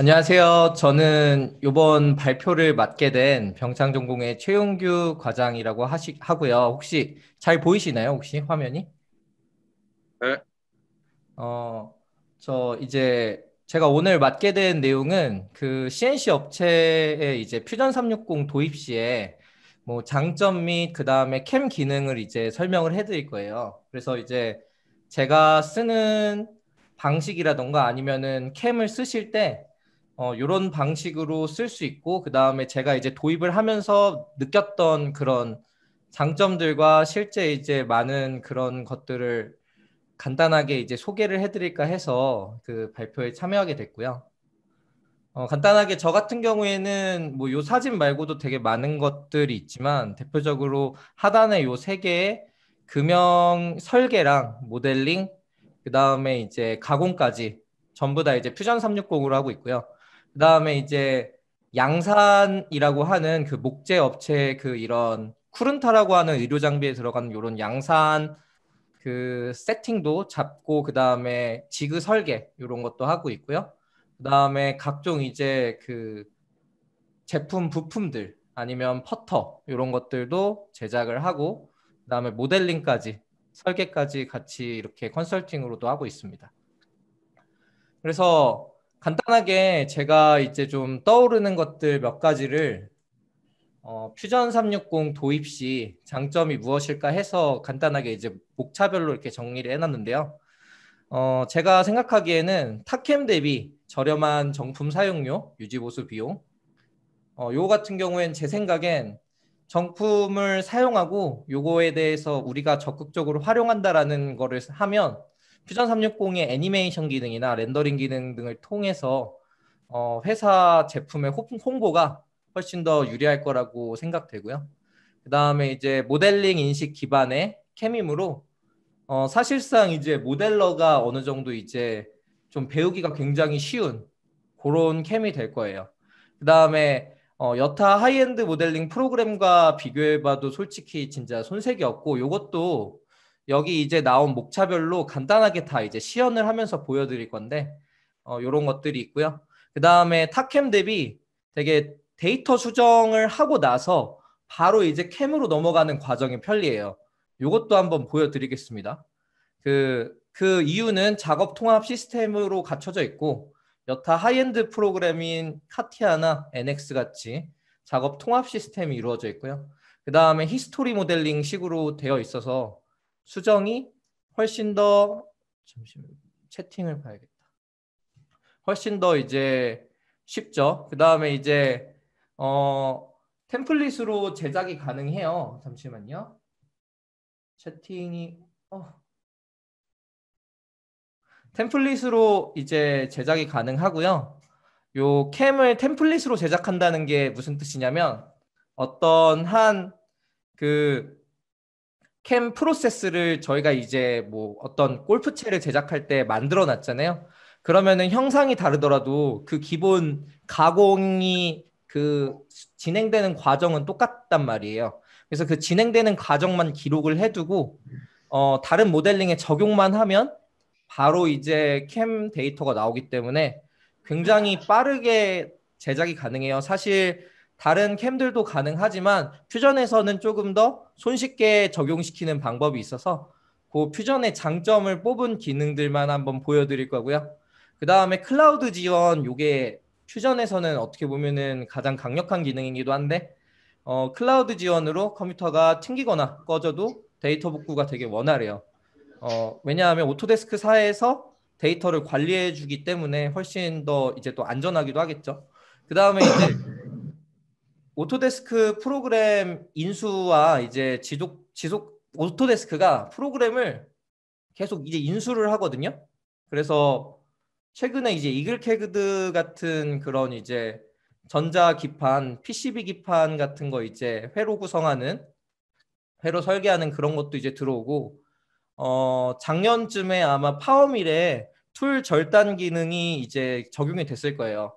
안녕하세요. 저는 이번 발표를 맡게 된 병창전공의 최용규 과장이라고 하시, 하고요. 혹시 잘 보이시나요? 혹시 화면이? 네. 어, 저 이제 제가 오늘 맡게 된 내용은 그 CNC 업체의 이제 퓨전 360 도입 시에 뭐 장점 및 그 다음에 캠 기능을 이제 설명을 해드릴 거예요. 그래서 이제 제가 쓰는 방식이라던가 아니면은 캠을 쓰실 때 어, 이런 방식으로 쓸 수 있고 그 다음에 제가 이제 도입을 하면서 느꼈던 그런 장점들과 실제 이제 많은 그런 것들을 간단하게 이제 소개를 해드릴까 해서 그 발표에 참여하게 됐고요. 어, 간단하게 저 같은 경우에는 뭐 요 사진 말고도 되게 많은 것들이 있지만 대표적으로 하단에 요 세 개의 금형 설계랑 모델링 그 다음에 이제 가공까지 전부 다 이제 퓨전 360으로 하고 있고요. 그다음에 이제 양산이라고 하는 그 목재 업체 그 이런 쿠른타라고 하는 의료 장비에 들어가는 이런 양산 그 세팅도 잡고 그 다음에 지그 설계 이런 것도 하고 있고요. 그 다음에 각종 이제 그 제품 부품들 아니면 퍼터 이런 것들도 제작을 하고 그 다음에 모델링까지 설계까지 같이 이렇게 컨설팅으로도 하고 있습니다. 그래서 간단하게 제가 이제 좀 떠오르는 것들 몇 가지를 어, 퓨전 360 도입 시 장점이 무엇일까 해서 간단하게 이제 목차별로 이렇게 정리를 해놨는데요. 어, 제가 생각하기에는 타캠 대비 저렴한 정품 사용료, 유지보수 비용, 어, 요거 같은 경우엔 제 생각엔 정품을 사용하고 요거에 대해서 우리가 적극적으로 활용한다라는 거를 하면 퓨전 360의 애니메이션 기능이나 렌더링 기능 등을 통해서 어, 회사 제품의 홍보가 훨씬 더 유리할 거라고 생각되고요. 그 다음에 이제 모델링 인식 기반의 캠이므로 어, 사실상 이제 모델러가 어느 정도 이제 좀 배우기가 굉장히 쉬운 그런 캠이 될 거예요. 그 다음에 어, 여타 하이엔드 모델링 프로그램과 비교해봐도 솔직히 진짜 손색이 없고 이것도 여기 이제 나온 목차별로 간단하게 다 이제 시연을 하면서 보여드릴 건데 어, 이런 것들이 있고요. 그 다음에 타캠 대비 되게 데이터 수정을 하고 나서 바로 이제 캠으로 넘어가는 과정이 편리해요. 이것도 한번 보여드리겠습니다. 그, 그 이유는 작업 통합 시스템으로 갖춰져 있고 여타 하이엔드 프로그램인 카티아나 NX 같이 작업 통합 시스템이 이루어져 있고요. 그 다음에 히스토리 모델링 식으로 되어 있어서 수정이 훨씬 더 잠시만 채팅을 봐야겠다. 훨씬 더 이제 쉽죠. 그 다음에 이제 어 템플릿으로 제작이 가능해요. 잠시만요. 채팅이 어. 템플릿으로 이제 제작이 가능하고요. 요 캠을 템플릿으로 제작한다는 게 무슨 뜻이냐면 어떤 한그 캠 프로세스를 저희가 이제 뭐 어떤 골프채를 제작할 때 만들어 놨잖아요. 그러면은 형상이 다르더라도 그 기본 가공이 그 진행되는 과정은 똑같단 말이에요. 그래서 그 진행되는 과정만 기록을 해두고 어, 다른 모델링에 적용만 하면 바로 이제 캠 데이터가 나오기 때문에 굉장히 빠르게 제작이 가능해요. 사실 다른 캠들도 가능하지만 퓨전에서는 조금 더 손쉽게 적용시키는 방법이 있어서 그 퓨전의 장점을 뽑은 기능들만 한번 보여드릴 거고요. 그 다음에 클라우드 지원 요게 퓨전에서는 어떻게 보면은 가장 강력한 기능이기도 한데 어, 클라우드 지원으로 컴퓨터가 튕기거나 꺼져도 데이터 복구가 되게 원활해요. 어, 왜냐하면 오토데스크 사에서 데이터를 관리해 주기 때문에 훨씬 더 이제 또 안전하기도 하겠죠. 그 다음에 이제 오토데스크 프로그램 인수와 이제 지속 지속 오토데스크가 프로그램을 계속 이제 인수를 하거든요. 그래서 최근에 이제 이글캐그드 같은 그런 이제 전자 기판, PCB 기판 같은 거 이제 회로 구성하는 회로 설계하는 그런 것도 이제 들어오고 어 작년쯤에 아마 파워밀에 툴 절단 기능이 이제 적용이 됐을 거예요.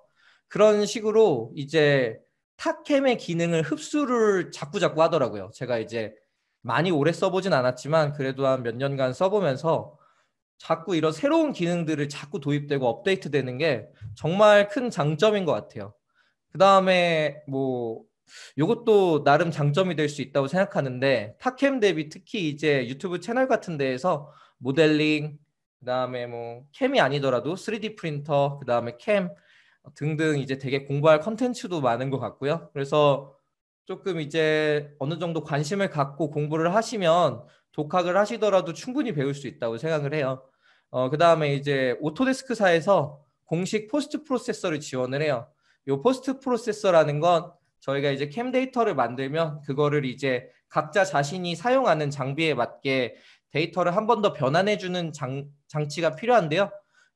그런 식으로 이제 타캠의 기능을 흡수를 자꾸 자꾸 하더라고요. 제가 이제 많이 오래 써보진 않았지만 그래도 한 몇 년간 써보면서 자꾸 이런 새로운 기능들을 자꾸 도입되고 업데이트되는 게 정말 큰 장점인 것 같아요. 그 다음에 뭐 이것도 나름 장점이 될 수 있다고 생각하는데 타캠 대비 특히 이제 유튜브 채널 같은 데에서 모델링 그 다음에 뭐 캠이 아니더라도 3D 프린터 그 다음에 캠 등등 이제 되게 공부할 컨텐츠도 많은 것 같고요. 그래서 조금 이제 어느 정도 관심을 갖고 공부를 하시면 독학을 하시더라도 충분히 배울 수 있다고 생각을 해요. 어, 그 다음에 이제 오토데스크사에서 공식 포스트 프로세서를 지원을 해요. 이 포스트 프로세서라는 건 저희가 이제 캠 데이터를 만들면 그거를 이제 각자 자신이 사용하는 장비에 맞게 데이터를 한 번 더 변환해주는 장, 장치가 필요한데요.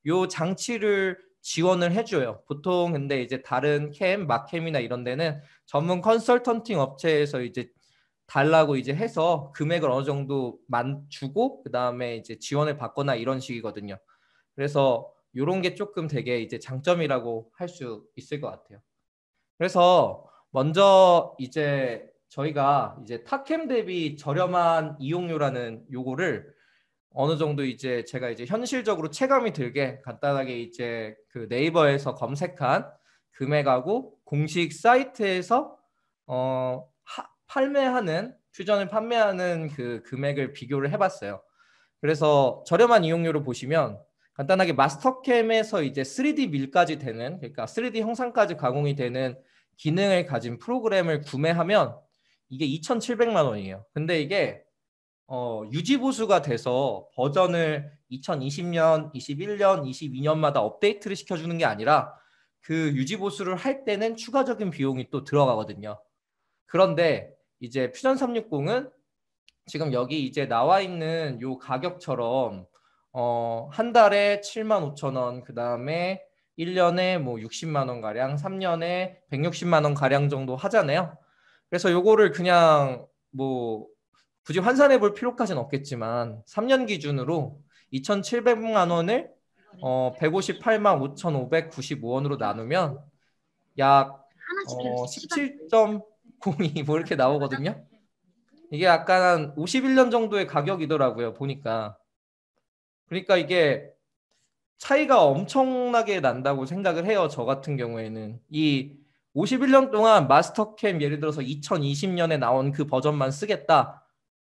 이 장치를 지원을 해줘요. 보통 근데 이제 다른 캠, 마캠이나 이런 데는 전문 컨설턴팅 업체에서 이제 달라고 이제 해서 금액을 어느 정도 만 주고 그 다음에 이제 지원을 받거나 이런 식이거든요. 그래서 이런 게 조금 되게 이제 장점이라고 할 수 있을 것 같아요. 그래서 먼저 이제 저희가 이제 타캠 대비 저렴한 이용료라는 요거를 어느 정도 이제 제가 이제 현실적으로 체감이 들게 간단하게 이제 그 네이버에서 검색한 금액하고 공식 사이트에서 어 하, 판매하는 퓨전을 판매하는 그 금액을 비교를 해봤어요. 그래서 저렴한 이용료로 보시면 간단하게 마스터캠에서 이제 3D 밀까지 되는 그러니까 3D 형상까지 가공이 되는 기능을 가진 프로그램을 구매하면 이게 2,700만 원이에요. 근데 이게 어, 유지보수가 돼서 버전을 2020년, 21년, 22년마다 업데이트를 시켜주는 게 아니라 그 유지보수를 할 때는 추가적인 비용이 또 들어가거든요. 그런데 이제 퓨전 360은 지금 여기 이제 나와 있는 요 가격처럼 어, 한 달에 7만 5천 원, 그 다음에 1년에 뭐 60만 원 가량, 3년에 160만 원 가량 정도 하잖아요. 그래서 요거를 그냥 뭐 굳이 환산해 볼 필요까지는 없겠지만 3년 기준으로 2,700만 원을 어, 158만 5,595원으로 나누면 약 어, 17.02 뭐 이렇게 나오거든요. 이게 약간 51년 정도의 가격이더라고요. 보니까 그러니까 이게 차이가 엄청나게 난다고 생각을 해요. 저 같은 경우에는 이 51년 동안 마스터캠 예를 들어서 2020년에 나온 그 버전만 쓰겠다.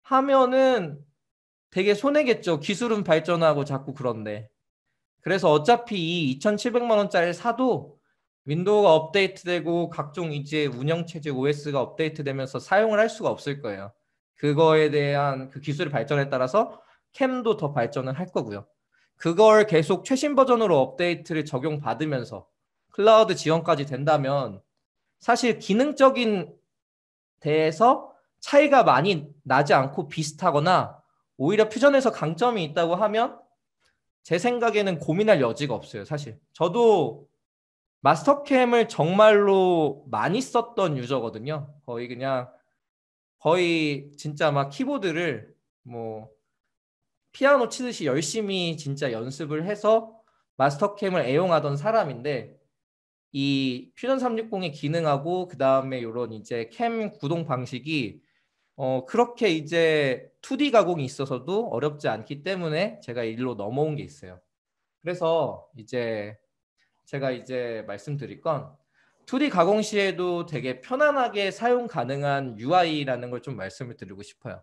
하면은 되게 손해겠죠. 기술은 발전하고 자꾸 그런데. 그래서 어차피 이 2,700만 원짜리 사도 윈도우가 업데이트되고 각종 이제 운영 체제 OS가 업데이트되면서 사용을 할 수가 없을 거예요. 그거에 대한 그 기술의 발전에 따라서 캠도 더 발전을 할 거고요. 그걸 계속 최신 버전으로 업데이트를 적용받으면서 클라우드 지원까지 된다면 사실 기능적인 대해서 차이가 많이 나지 않고 비슷하거나 오히려 퓨전에서 강점이 있다고 하면 제 생각에는 고민할 여지가 없어요, 사실. 저도 마스터캠을 정말로 많이 썼던 유저거든요. 거의 그냥 거의 진짜 막 키보드를 뭐 피아노 치듯이 열심히 진짜 연습을 해서 마스터캠을 애용하던 사람인데 이 퓨전 360의 기능하고 그 다음에 요런 이제 캠 구동 방식이 어, 그렇게 이제 2D 가공이 있어서도 어렵지 않기 때문에 제가 일로 넘어온 게 있어요. 그래서 이제 제가 이제 말씀드릴 건 2D 가공 시에도 되게 편안하게 사용 가능한 UI라는 걸 좀 말씀을 드리고 싶어요.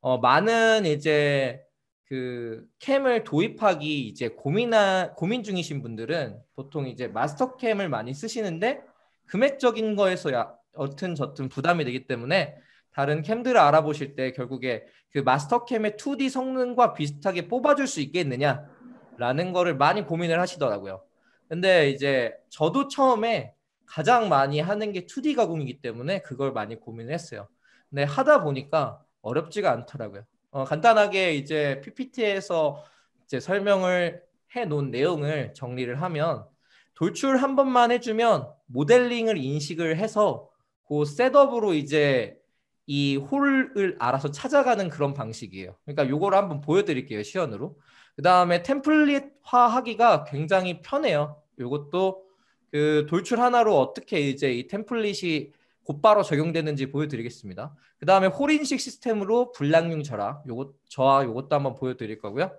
어, 많은 이제 그 캠을 도입하기 이제 고민하, 고민 중이신 분들은 보통 이제 마스터 캠을 많이 쓰시는데 금액적인 거에서 야, 어튼 저튼 부담이 되기 때문에 다른 캠들을 알아보실 때 결국에 그 마스터캠의 2D 성능과 비슷하게 뽑아줄 수 있겠느냐라는 거를 많이 고민을 하시더라고요. 근데 이제 저도 처음에 가장 많이 하는 게 2D 가공이기 때문에 그걸 많이 고민을 했어요. 근데 하다 보니까 어렵지가 않더라고요. 어, 간단하게 이제 PPT에서 이제 설명을 해 놓은 내용을 정리를 하면 돌출 한 번만 해주면 모델링을 인식을 해서 그 셋업으로 이제 이 홀을 알아서 찾아가는 그런 방식이에요. 그러니까 요거를 한번 보여드릴게요 시연으로. 그 다음에 템플릿화하기가 굉장히 편해요. 요것도 그 돌출 하나로 어떻게 이제 이 템플릿이 곧바로 적용되는지 보여드리겠습니다. 그 다음에 홀인식 시스템으로 불량률 절하, 요거 저하 요것도 한번 보여드릴 거고요.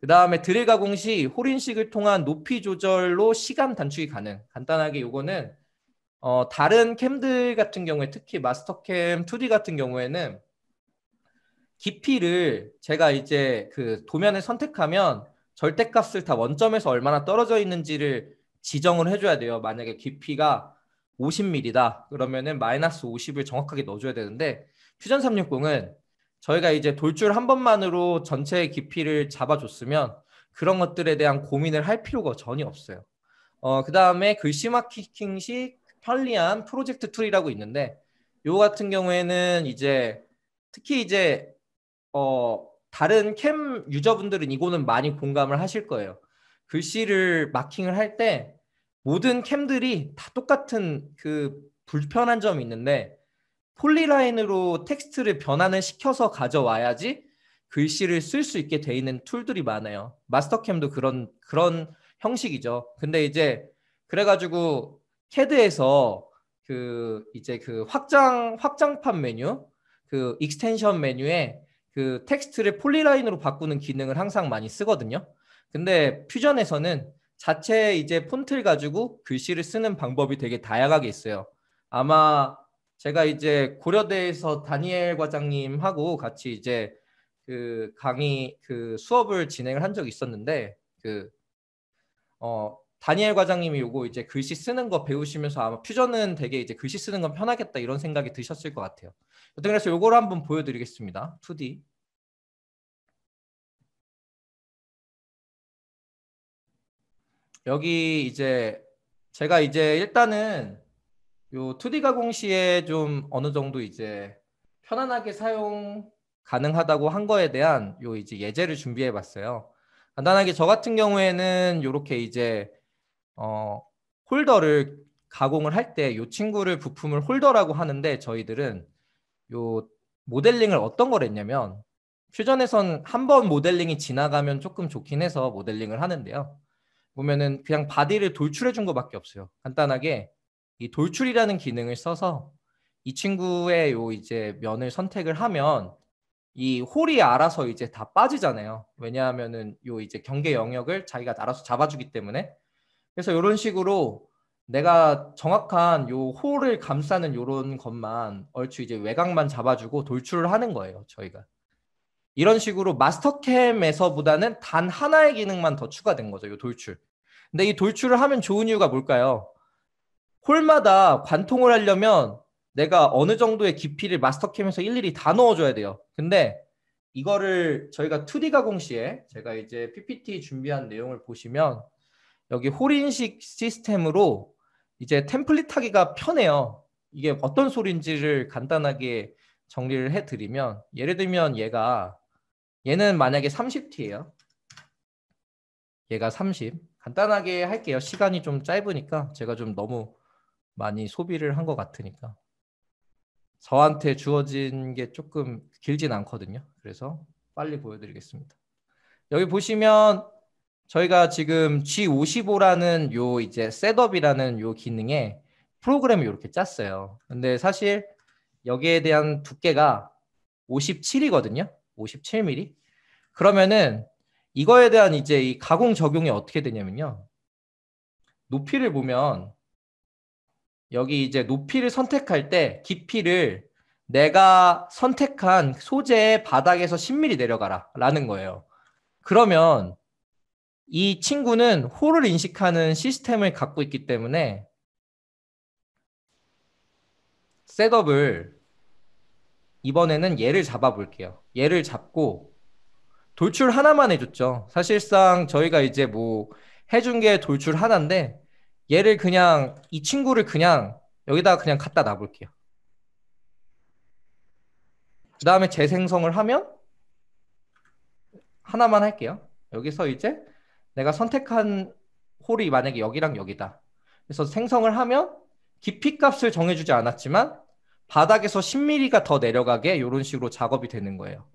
그 다음에 드릴 가공 시 홀인식을 통한 높이 조절로 시간 단축이 가능. 간단하게 요거는 어, 다른 캠들 같은 경우에 특히 마스터캠 2D 같은 경우에는 깊이를 제가 이제 그 도면을 선택하면 절대값을 다 원점에서 얼마나 떨어져 있는지를 지정을 해줘야 돼요. 만약에 깊이가 50mm다 그러면은 마이너스 50을 정확하게 넣어줘야 되는데 퓨전 360은 저희가 이제 돌줄 한 번만으로 전체의 깊이를 잡아줬으면 그런 것들에 대한 고민을 할 필요가 전혀 없어요. 어, 그 다음에 글씨 그 마킹 시 편리한 프로젝트 툴이라고 있는데 요 같은 경우에는 이제 특히 이제 어 다른 캠 유저분들은 이거는 많이 공감을 하실 거예요. 글씨를 마킹을 할 때 모든 캠들이 다 똑같은 그 불편한 점이 있는데 폴리라인으로 텍스트를 변환을 시켜서 가져와야지 글씨를 쓸 수 있게 돼 있는 툴들이 많아요. 마스터캠도 그런 그런 형식이죠. 근데 이제 그래가지고 캐드에서 그 이제 그 확장 확장판 메뉴 그 익스텐션 메뉴에 그 텍스트를 폴리라인으로 바꾸는 기능을 항상 많이 쓰거든요. 근데 퓨전에서는 자체 이제 폰트를 가지고 글씨를 쓰는 방법이 되게 다양하게 있어요. 아마 제가 이제 고려대에서 다니엘 과장님하고 같이 이제 그 강의 그 수업을 진행을 한 적이 있었는데 그어 다니엘 과장님이 요거 이제 글씨 쓰는 거 배우시면서 아마 퓨전은 되게 이제 글씨 쓰는 건 편하겠다 이런 생각이 드셨을 것 같아요. 여튼 그래서 요걸 한번 보여드리겠습니다. 2D. 여기 이제 제가 이제 일단은 요 2D 가공 시에 좀 어느 정도 이제 편안하게 사용 가능하다고 한 거에 대한 요 이제 예제를 준비해 봤어요. 간단하게 저 같은 경우에는 요렇게 이제 어, 홀더를 가공을 할 때 이 친구를 부품을 홀더라고 하는데 저희들은 요 모델링을 어떤 걸 했냐면 퓨전에선 한번 모델링이 지나가면 조금 좋긴 해서 모델링을 하는데요. 보면은 그냥 바디를 돌출해 준 것밖에 없어요. 간단하게 이 돌출이라는 기능을 써서 이 친구의 요 이제 면을 선택을 하면 이 홀이 알아서 이제 다 빠지잖아요. 왜냐하면은 요 이제 경계 영역을 자기가 알아서 잡아주기 때문에 그래서 이런 식으로 내가 정확한 요 홀을 감싸는 요런 것만 얼추 이제 외곽만 잡아주고 돌출을 하는 거예요, 저희가. 이런 식으로 마스터캠에서보다는 단 하나의 기능만 더 추가된 거죠, 요 돌출. 근데 이 돌출을 하면 좋은 이유가 뭘까요? 홀마다 관통을 하려면 내가 어느 정도의 깊이를 마스터캠에서 일일이 다 넣어줘야 돼요. 근데 이거를 저희가 2D 가공 시에 제가 이제 PPT 준비한 내용을 보시면 여기 홀인식 시스템으로 이제 템플릿 하기가 편해요. 이게 어떤 소리인지를 간단하게 정리를 해드리면 예를 들면 얘가 얘는 만약에 30t예요. 얘가 30. 간단하게 할게요. 시간이 좀 짧으니까 제가 좀 너무 많이 소비를 한 것 같으니까 저한테 주어진 게 조금 길진 않거든요. 그래서 빨리 보여드리겠습니다. 여기 보시면 저희가 지금 G55라는 요 이제 셋업이라는 요 기능에 프로그램을 이렇게 짰어요. 근데 사실 여기에 대한 두께가 57이거든요. 57mm. 그러면은 이거에 대한 이제 이 가공 적용이 어떻게 되냐면요. 높이를 보면 여기 이제 높이를 선택할 때 깊이를 내가 선택한 소재의 바닥에서 10mm 내려가라 라는 거예요. 그러면 이 친구는 홀을 인식하는 시스템을 갖고 있기 때문에 셋업을 이번에는 얘를 잡아볼게요. 얘를 잡고 돌출 하나만 해줬죠. 사실상 저희가 이제 뭐 해준 게 돌출 하나인데 얘를 그냥 이 친구를 그냥 여기다가 그냥 갖다 놔볼게요. 그 다음에 재생성을 하면 하나만 할게요. 여기서 이제 내가 선택한 홀이 만약에 여기랑 여기다. 그래서 생성을 하면 깊이 값을 정해주지 않았지만 바닥에서 10mm가 더 내려가게 이런 식으로 작업이 되는 거예요.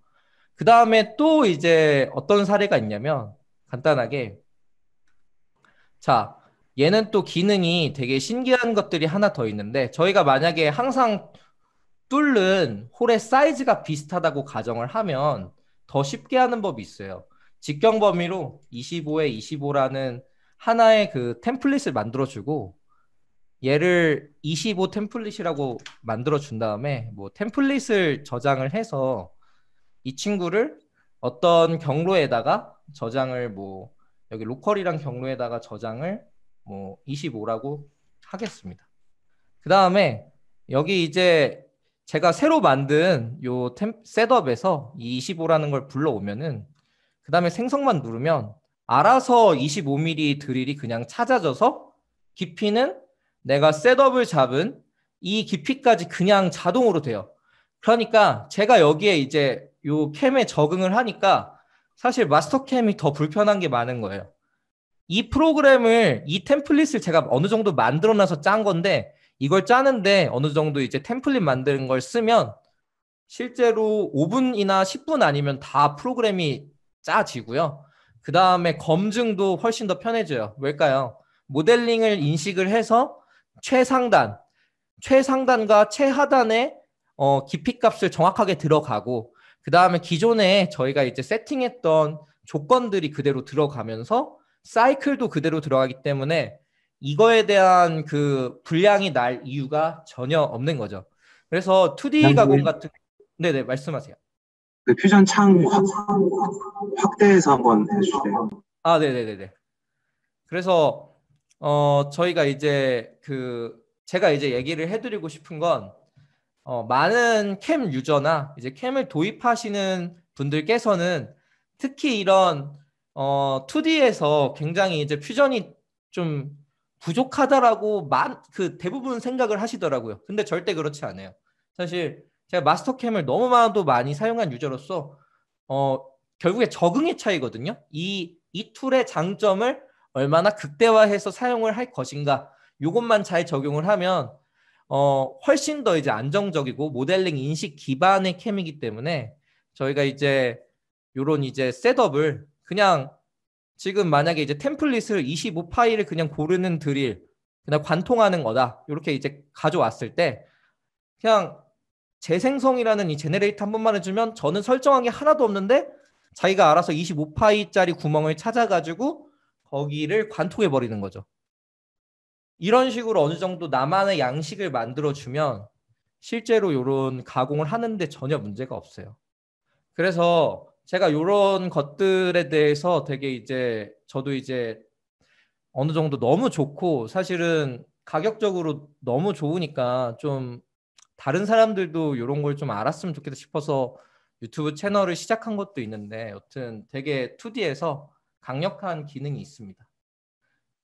그 다음에 또 이제 어떤 사례가 있냐면 간단하게 자 얘는 또 기능이 되게 신기한 것들이 하나 더 있는데 저희가 만약에 항상 뚫는 홀의 사이즈가 비슷하다고 가정을 하면 더 쉽게 하는 법이 있어요. 직경 범위로 25에 25라는 하나의 그 템플릿을 만들어주고 얘를 25 템플릿이라고 만들어준 다음에 뭐 템플릿을 저장을 해서 이 친구를 어떤 경로에다가 저장을 뭐 여기 로컬이랑 경로에다가 저장을 뭐 25라고 하겠습니다. 그 다음에 여기 이제 제가 새로 만든 요 템, 셋업에서 이 25라는 걸 불러오면은 그 다음에 생성만 누르면 알아서 25mm 드릴이 그냥 찾아져서 깊이는 내가 셋업을 잡은 이 깊이까지 그냥 자동으로 돼요. 그러니까 제가 여기에 이제 요 캠에 적응을 하니까 사실 마스터 캠이 더 불편한 게 많은 거예요. 이 프로그램을 이 템플릿을 제가 어느 정도 만들어 놔서 짠 건데 이걸 짜는데 어느 정도 이제 템플릿 만드는 걸 쓰면 실제로 5분이나 10분 아니면 다 프로그램이 짜지고요. 그 다음에 검증도 훨씬 더 편해져요. 왜일까요? 모델링을 인식을 해서 최상단, 최상단과 최하단의 어, 깊이 값을 정확하게 들어가고, 그 다음에 기존에 저희가 이제 세팅했던 조건들이 그대로 들어가면서 사이클도 그대로 들어가기 때문에 이거에 대한 그 분량이 날 이유가 전혀 없는 거죠. 그래서 2D 가공 같은 네네 말씀하세요. 그 퓨전 창 확, 확대해서 한번 해주세요. 아, 네네네네. 그래서 어 저희가 이제 그 제가 이제 얘기를 해드리고 싶은 건 어, 많은 캠 유저나 이제 캠을 도입하시는 분들께서는 특히 이런 어, 2D에서 굉장히 이제 퓨전이 좀 부족하다라고 만, 그 대부분 생각을 하시더라고요. 근데 절대 그렇지 않아요. 사실 제가 마스터캠을 너무나도 많이 사용한 유저로서 어, 결국에 적응의 차이거든요. 이, 이 툴의 장점을 얼마나 극대화해서 사용을 할 것인가 이것만 잘 적용을 하면 어, 훨씬 더 이제 안정적이고 모델링 인식 기반의 캠이기 때문에 저희가 이제 요런 이제 셋업을 그냥 지금 만약에 이제 템플릿을 25 파일을 그냥 고르는 드릴 그냥 관통하는 거다 이렇게 이제 가져왔을 때 그냥 재생성이라는 이 제네레이터 한 번만 해주면 저는 설정한 게 하나도 없는데 자기가 알아서 25파이짜리 구멍을 찾아가지고 거기를 관통해 버리는 거죠. 이런 식으로 어느 정도 나만의 양식을 만들어 주면 실제로 이런 가공을 하는데 전혀 문제가 없어요. 그래서 제가 이런 것들에 대해서 되게 이제 저도 이제 어느 정도 너무 좋고 사실은 가격적으로 너무 좋으니까 좀 다른 사람들도 이런 걸 좀 알았으면 좋겠다 싶어서 유튜브 채널을 시작한 것도 있는데 여튼 되게 2D에서 강력한 기능이 있습니다.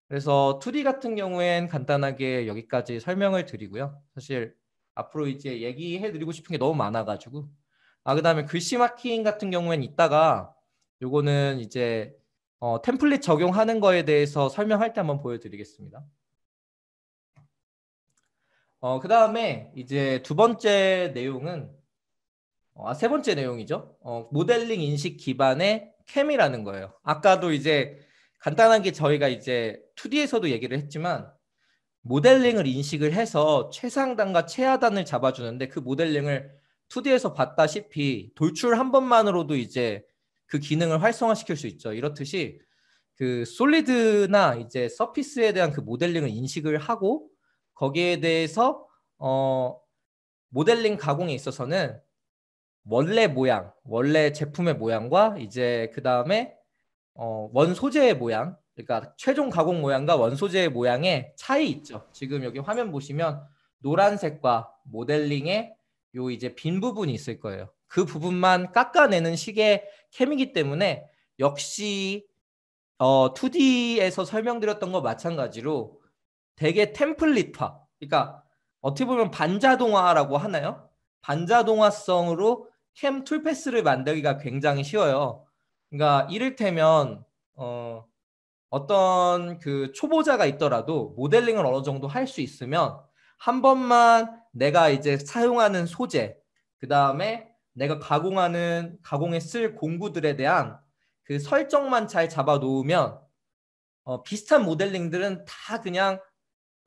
그래서 2D 같은 경우엔 간단하게 여기까지 설명을 드리고요. 사실 앞으로 이제 얘기해 드리고 싶은 게 너무 많아 가지고 아 그다음에 글씨 마킹 같은 경우엔 이따가 요거는 이제 어, 템플릿 적용하는 거에 대해서 설명할 때 한번 보여드리겠습니다. 어, 그 다음에 이제 두 번째 내용은 어, 아, 세 번째 내용이죠. 어, 모델링 인식 기반의 캠이라는 거예요. 아까도 이제 간단하게 저희가 이제 2D에서도 얘기를 했지만 모델링을 인식을 해서 최상단과 최하단을 잡아주는데 그 모델링을 2D에서 봤다시피 돌출 한 번만으로도 이제 그 기능을 활성화시킬 수 있죠. 이렇듯이 그 솔리드나 이제 서피스에 대한 그 모델링을 인식을 하고 거기에 대해서 어, 모델링 가공에 있어서는 원래 모양, 원래 제품의 모양과 이제 그 다음에 어, 원 소재의 모양, 그러니까 최종 가공 모양과 원 소재의 모양의 차이 있죠. 지금 여기 화면 보시면 노란색과 모델링의 요 이제 빈 부분이 있을 거예요. 그 부분만 깎아내는 식의 캠이기 때문에 역시 어, 2D에서 설명드렸던 것 마찬가지로 되게 템플릿화. 그러니까 어떻게 보면 반자동화라고 하나요? 반자동화성으로 캠 툴패스를 만들기가 굉장히 쉬워요. 그러니까 이를테면 어, 어떤 그 초보자가 있더라도 모델링을 어느 정도 할 수 있으면 한 번만 내가 이제 사용하는 소재, 그 다음에 내가 가공하는 가공에 쓸 공구들에 대한 그 설정만 잘 잡아 놓으면 어, 비슷한 모델링들은 다 그냥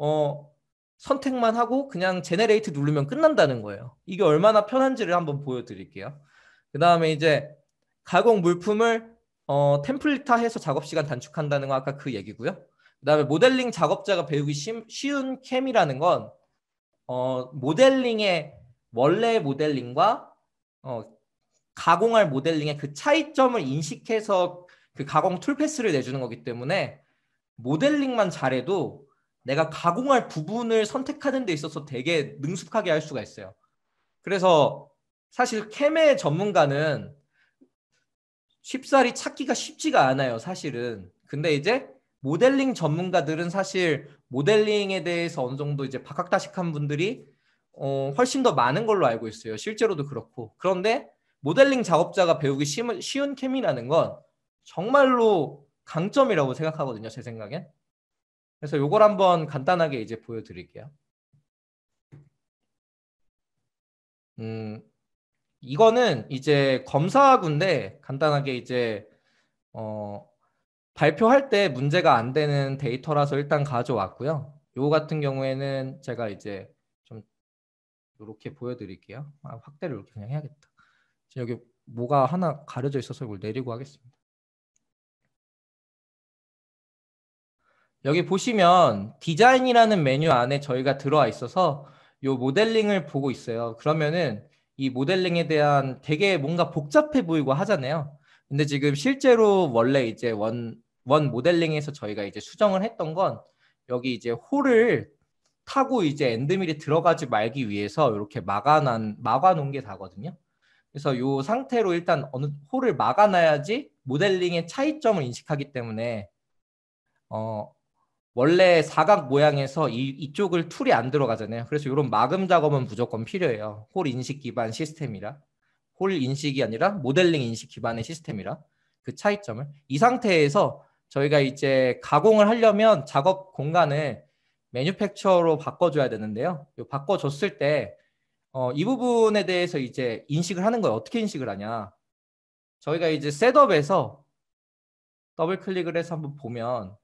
어, 선택만 하고 그냥 제네레이트 누르면 끝난다는 거예요. 이게 얼마나 편한지를 한번 보여드릴게요. 그 다음에 이제 가공 물품을 어, 템플릿화해서 작업 시간 단축한다는 거 아까 그 얘기고요. 그 다음에 모델링 작업자가 배우기 쉬운 캠이라는 건 어, 모델링의 원래 모델링과 어, 가공할 모델링의 그 차이점을 인식해서 그 가공 툴패스를 내주는 거기 때문에 모델링만 잘해도 내가 가공할 부분을 선택하는 데 있어서 되게 능숙하게 할 수가 있어요. 그래서 사실 캠의 전문가는 쉽사리 찾기가 쉽지가 않아요, 사실은. 근데 이제 모델링 전문가들은 사실 모델링에 대해서 어느 정도 이제 박학다식한 분들이 어, 훨씬 더 많은 걸로 알고 있어요. 실제로도 그렇고. 그런데 모델링 작업자가 배우기 쉬운, 쉬운 캠이라는 건 정말로 강점이라고 생각하거든요, 제 생각엔. 그래서 이걸 한번 간단하게 이제 보여드릴게요. 음, 이거는 이제 검사군데 간단하게 이제 어, 발표할 때 문제가 안 되는 데이터라서 일단 가져왔고요. 요 같은 경우에는 제가 이제 좀 이렇게 보여드릴게요. 아, 확대를 그냥 해야겠다. 여기 뭐가 하나 가려져 있어서 이걸 내리고 하겠습니다. 여기 보시면 디자인이라는 메뉴 안에 저희가 들어와 있어서 이 모델링을 보고 있어요. 그러면은 이 모델링에 대한 되게 뭔가 복잡해 보이고 하잖아요. 근데 지금 실제로 원래 이제 원, 원 모델링에서 저희가 이제 수정을 했던 건 여기 이제 홀을 타고 이제 엔드밀에 들어가지 말기 위해서 이렇게 막아난, 막아놓은 게 다거든요. 그래서 이 상태로 일단 어느 홀을 막아놔야지 모델링의 차이점을 인식하기 때문에 어, 원래 사각 모양에서 이, 이쪽을 툴이 안 들어가잖아요. 그래서 이런 마금 작업은 무조건 필요해요. 홀 인식 기반 시스템이라. 홀 인식이 아니라 모델링 인식 기반의 시스템이라 그 차이점을 이 상태에서 저희가 이제 가공을 하려면 작업 공간을 매뉴팩처로 바꿔줘야 되는데요. 요 바꿔줬을 때, 어, 이 부분에 대해서 이제 인식을 하는 거예요. 어떻게 인식을 하냐. 저희가 이제 셋업에서 더블 클릭을 해서 한번 보면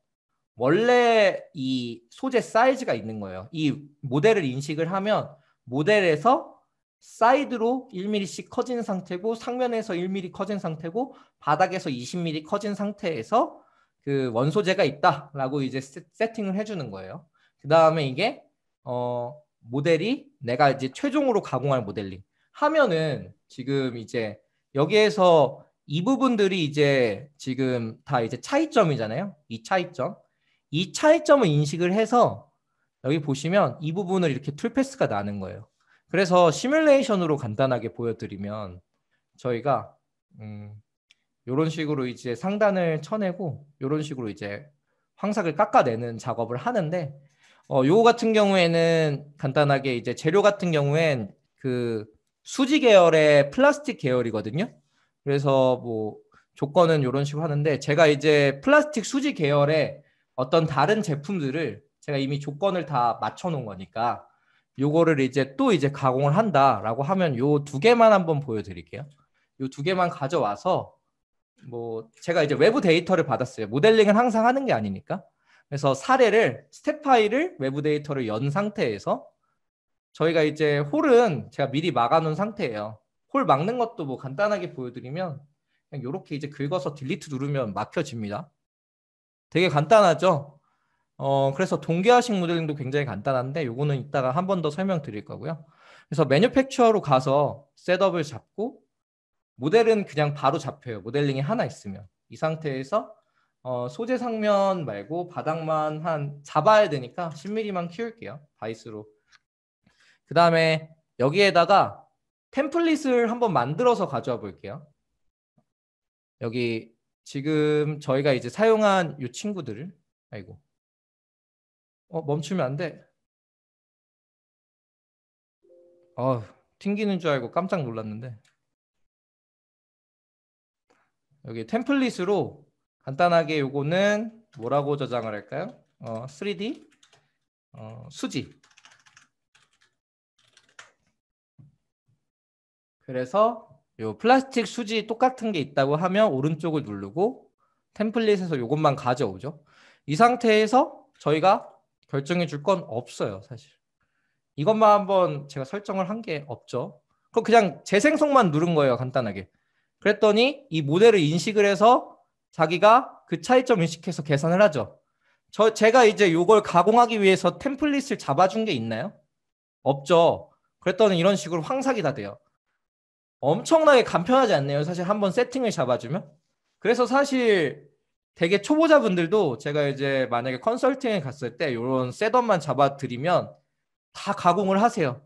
원래 이 소재 사이즈가 있는 거예요. 이 모델을 인식을 하면 모델에서 사이드로 1mm씩 커진 상태고 상면에서 1mm 커진 상태고 바닥에서 20mm 커진 상태에서 그 원소재가 있다라고 이제 세팅을 해주는 거예요. 그 다음에 이게 어 모델이 내가 이제 최종으로 가공할 모델링 하면은 지금 이제 여기에서 이 부분들이 이제 지금 다 이제 차이점이잖아요. 이 차이점. 이 차이점을 인식을 해서 여기 보시면 이 부분을 이렇게 툴패스가 나는 거예요. 그래서 시뮬레이션으로 간단하게 보여드리면 저희가 음, 이런 식으로 이제 상단을 쳐내고 이런 식으로 이제 황삭을 깎아내는 작업을 하는데 어, 요거 같은 경우에는 간단하게 이제 재료 같은 경우엔 그 수지 계열의 플라스틱 계열이거든요. 그래서 뭐 조건은 이런 식으로 하는데 제가 이제 플라스틱 수지 계열의 어떤 다른 제품들을 제가 이미 조건을 다 맞춰 놓은 거니까 요거를 이제 또 이제 가공을 한다라고 하면 요 두 개만 한번 보여드릴게요. 요 두 개만 가져와서 뭐 제가 이제 외부 데이터를 받았어요. 모델링은 항상 하는 게 아니니까. 그래서 사례를 스텝 파일을 외부 데이터를 연 상태에서 저희가 이제 홀은 제가 미리 막아놓은 상태예요. 홀 막는 것도 뭐 간단하게 보여드리면 그냥 요렇게 이제 긁어서 딜리트 누르면 막혀집니다. 되게 간단하죠. 어, 그래서 동기화식 모델링도 굉장히 간단한데 요거는 이따가 한 번 더 설명드릴 거고요. 그래서 매뉴팩처로 가서 셋업을 잡고 모델은 그냥 바로 잡혀요. 모델링이 하나 있으면. 이 상태에서 어, 소재 상면 말고 바닥만 한 잡아야 되니까 10mm만 키울게요. 바이스로. 그 다음에 여기에다가 템플릿을 한번 만들어서 가져와 볼게요. 여기 지금 저희가 이제 사용한 이 친구들, 아이고, 어, 멈추면 안 돼. 어, 튕기는 줄 알고 깜짝 놀랐는데. 여기 템플릿으로 간단하게 요거는 뭐라고 저장을 할까요? 어, 3D 어, 수지. 그래서 요 플라스틱 수지 똑같은 게 있다고 하면 오른쪽을 누르고 템플릿에서 이것만 가져오죠. 이 상태에서 저희가 결정해 줄 건 없어요, 사실. 이것만 한번 제가 설정을 한 게 없죠. 그럼 그냥 재생성만 누른 거예요, 간단하게. 그랬더니 이 모델을 인식을 해서 자기가 그 차이점 인식해서 계산을 하죠. 저 제가 이제 이걸 가공하기 위해서 템플릿을 잡아준 게 있나요? 없죠. 그랬더니 이런 식으로 황삭이 다 돼요. 엄청나게 간편하지 않네요. 사실 한번 세팅을 잡아주면. 그래서 사실 되게 초보자분들도 제가 이제 만약에 컨설팅에 갔을 때 이런 셋업만 잡아드리면 다 가공을 하세요.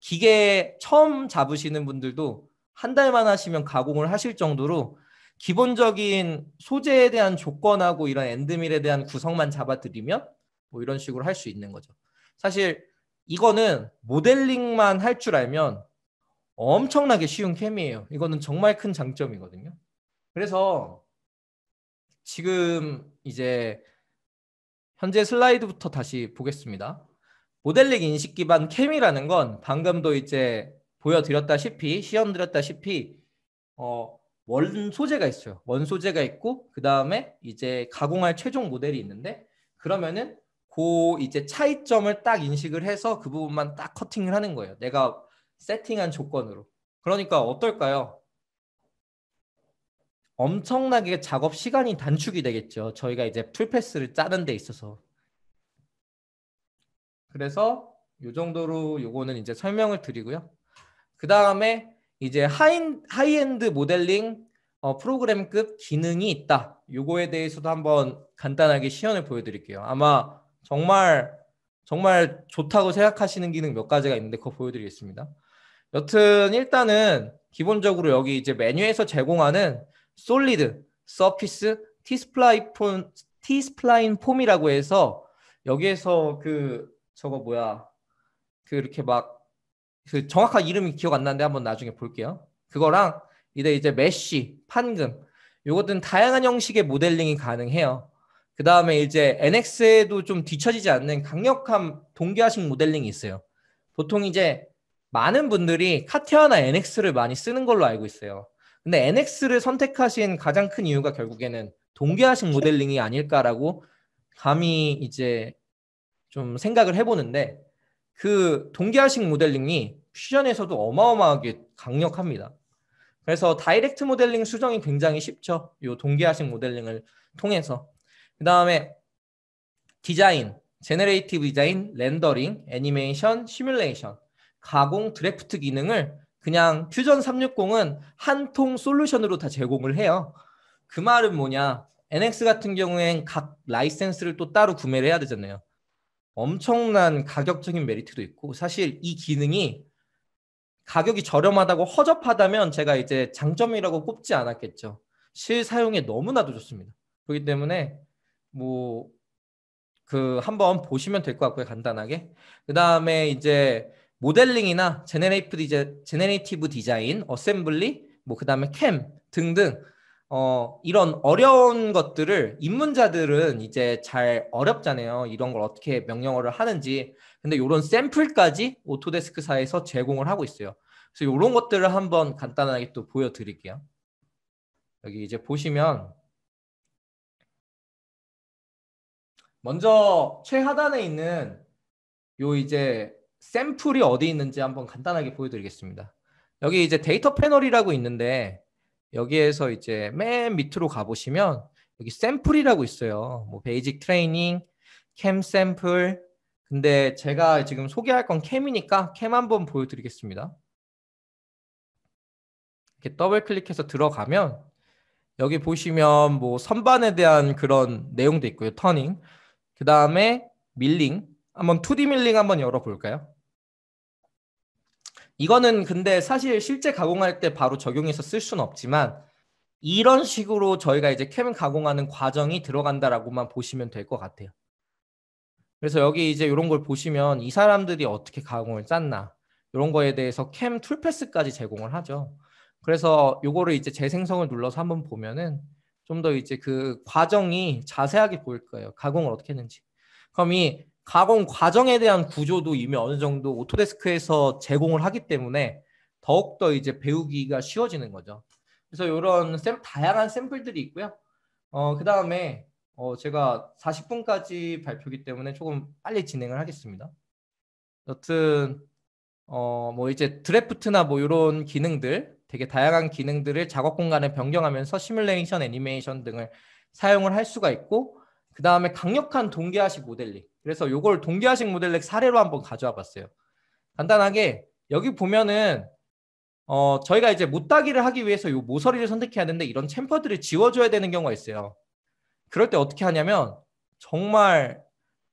기계 처음 잡으시는 분들도 한 달만 하시면 가공을 하실 정도로 기본적인 소재에 대한 조건하고 이런 엔드밀에 대한 구성만 잡아드리면 뭐 이런 식으로 할 수 있는 거죠. 사실 이거는 모델링만 할 줄 알면 엄청나게 쉬운 캠이에요. 이거는 정말 큰 장점이거든요. 그래서 지금 이제 현재 슬라이드부터 다시 보겠습니다. 모델링 인식 기반 캠이라는 건 방금도 이제 보여드렸다시피 시연드렸다시피 어, 원 소재가 있어요. 원 소재가 있고 그 다음에 이제 가공할 최종 모델이 있는데 그러면은 그 이제 차이점을 딱 인식을 해서 그 부분만 딱 커팅을 하는 거예요. 내가 세팅한 조건으로. 그러니까 어떨까요? 엄청나게 작업 시간이 단축이 되겠죠. 저희가 이제 풀패스를 짜는 데 있어서. 그래서 이 정도로 요거는 이제 설명을 드리고요. 그 다음에 이제 하인, 하이엔드 모델링 어, 프로그램급 기능이 있다. 요거에 대해서도 한번 간단하게 시연을 보여드릴게요. 아마 정말 정말 좋다고 생각하시는 기능 몇 가지가 있는데 그거 보여드리겠습니다. 여튼 일단은 기본적으로 여기 이제 메뉴에서 제공하는 솔리드, 서피스, 티스플라이 폰 티스플라인 폼이라고 해서 여기에서 그 저거 뭐야 그 이렇게 막 그 정확한 이름이 기억 안 나는데 한번 나중에 볼게요. 그거랑 이제 이제 메쉬, 판금 요것들은 다양한 형식의 모델링이 가능해요. 그 다음에 이제 NX에도 좀 뒤처지지 않는 강력한 동기화식 모델링이 있어요. 보통 이제 많은 분들이 카티아나 NX를 많이 쓰는 걸로 알고 있어요. 근데 NX를 선택하신 가장 큰 이유가 결국에는 동기화식 모델링이 아닐까라고 감히 이제 좀 생각을 해보는데 그 동기화식 모델링이 퓨전에서도 어마어마하게 강력합니다. 그래서 다이렉트 모델링 수정이 굉장히 쉽죠. 이 동기화식 모델링을 통해서. 그 다음에 디자인, 제네레이티브 디자인, 렌더링, 애니메이션, 시뮬레이션. 가공 드래프트 기능을 그냥 퓨전 360은 한 통 솔루션으로 다 제공을 해요. 그 말은 뭐냐? NX 같은 경우엔 각 라이센스를 또 따로 구매를 해야 되잖아요. 엄청난 가격적인 메리트도 있고 사실 이 기능이 가격이 저렴하다고 허접하다면 제가 이제 장점이라고 꼽지 않았겠죠. 실사용에 너무나도 좋습니다. 그렇기 때문에 뭐 그 한번 보시면 될 것 같고요. 간단하게. 그다음에 이제 모델링이나 제네레이프 디자, 제네레이티브 디자인, 어셈블리, 뭐 그다음에 캠 등등 어, 이런 어려운 것들을 입문자들은 이제 잘 어렵잖아요. 이런 걸 어떻게 명령어를 하는지. 근데 이런 샘플까지 오토데스크사에서 제공을 하고 있어요. 그래서 이런 것들을 한번 간단하게 또 보여드릴게요. 여기 이제 보시면 먼저 최하단에 있는 요 이제 샘플이 어디 있는지 한번 간단하게 보여드리겠습니다. 여기 이제 데이터 패널이라고 있는데 여기에서 이제 맨 밑으로 가보시면 여기 샘플이라고 있어요. 뭐 베이직 트레이닝, 캠 샘플. 근데 제가 지금 소개할 건 캠이니까 캠 한번 보여드리겠습니다. 이렇게 더블 클릭해서 들어가면 여기 보시면 뭐 선반에 대한 그런 내용도 있고요. 터닝. 그 다음에 밀링. 한번 2D 밀링 한번 열어볼까요? 이거는 근데 사실 실제 가공할 때 바로 적용해서 쓸 수는 없지만 이런 식으로 저희가 이제 캠 가공하는 과정이 들어간다라고만 보시면 될 것 같아요. 그래서 여기 이제 이런 걸 보시면 이 사람들이 어떻게 가공을 짰나 이런 거에 대해서 캠 툴패스까지 제공을 하죠. 그래서 요거를 이제 재생성을 눌러서 한번 보면은 좀 더 이제 그 과정이 자세하게 보일 거예요. 가공을 어떻게 했는지. 그럼 이 가공 과정에 대한 구조도 이미 어느 정도 오토데스크에서 제공을 하기 때문에 더욱더 이제 배우기가 쉬워지는 거죠. 그래서 이런 샘, 다양한 샘플들이 있고요. 어, 그 다음에 어, 제가 40분까지 발표기 때문에 조금 빨리 진행을 하겠습니다. 여튼 어, 뭐 이제 드래프트나 뭐 이런 기능들 되게 다양한 기능들을 작업 공간에 변경하면서 시뮬레이션 애니메이션 등을 사용을 할 수가 있고 그 다음에 강력한 동기화식 모델링 그래서 이걸 동기화식 모델렉 사례로 한번 가져와 봤어요. 간단하게 여기 보면은 어, 저희가 이제 못따기를 하기 위해서 이 모서리를 선택해야 되는데 이런 챔퍼들을 지워줘야 되는 경우가 있어요. 그럴 때 어떻게 하냐면 정말